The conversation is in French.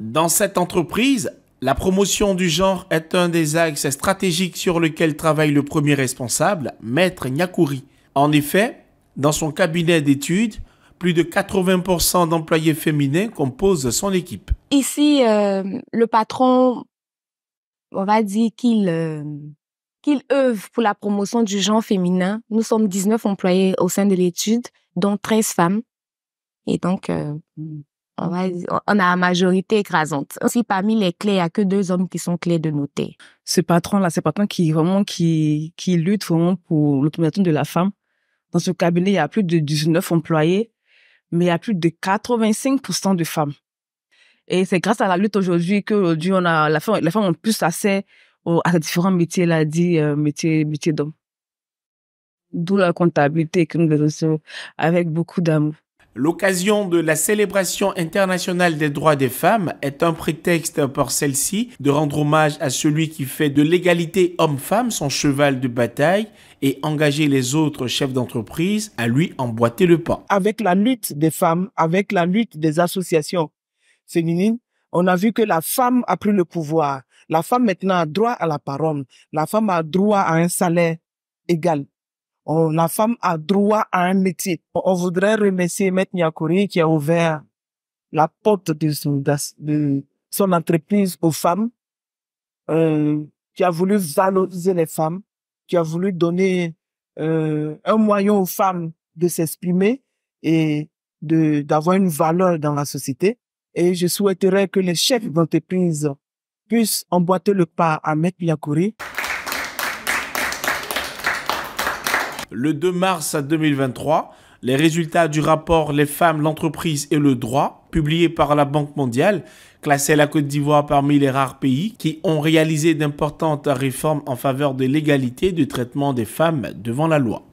Dans cette entreprise, la promotion du genre est un des axes stratégiques sur lequel travaille le premier responsable, Maître Nyakouri. En effet, dans son cabinet d'études, plus de 80% d'employés féminins composent son équipe. Ici, euh, le patron, on va dire euh, qu'il œuvre pour la promotion du genre féminin. Nous sommes 19 employés au sein de l'étude, dont 13 femmes. Et donc, euh, on, a la majorité écrasante. Aussi, parmi les clés, il n'y a que deux hommes qui sont clés de noter. Ce patron-là, c'est patron qui vraiment qui, lutte vraiment pour l'autonomisation de la femme. Dans ce cabinet, il y a plus de 19 employés, mais il y a plus de 85% de femmes. Et c'est grâce à la lutte aujourd'hui que on a, la femme, les femmes ont plus accès aux, à différents euh, métiers, là, dit, métiers, d'hommes. D'où la comptabilité que nous faisons avec beaucoup d'amour. L'occasion de la célébration internationale des droits des femmes est un prétexte pour celle-ci de rendre hommage à celui qui fait de l'égalité homme-femme son cheval de bataille et engager les autres chefs d'entreprise à lui emboîter le pas. Avec la lutte des femmes, avec la lutte des associations féminines, on a vu que la femme a pris le pouvoir. La femme maintenant a droit à la parole. La femme a droit à un salaire égal. Oh, la femme a droit à un métier. Oh, on voudrait remercier Maître Niakouri qui a ouvert la porte de son, son entreprise aux femmes, euh, qui a voulu valoriser les femmes, qui a voulu donner euh, un moyen aux femmes de s'exprimer et d'avoir une valeur dans la société. Et je souhaiterais que les chefs d'entreprise puissent emboîter le pas à Maître Niakouri. le 2 mars 2023 les résultats du rapport Les femmes, l'entreprise et le droit, publié par la Banque mondiale, classaient la Côte d'Ivoire parmi les rares pays qui ont réalisé d'importantes réformes en faveur de l'égalité du traitement des femmes devant la loi.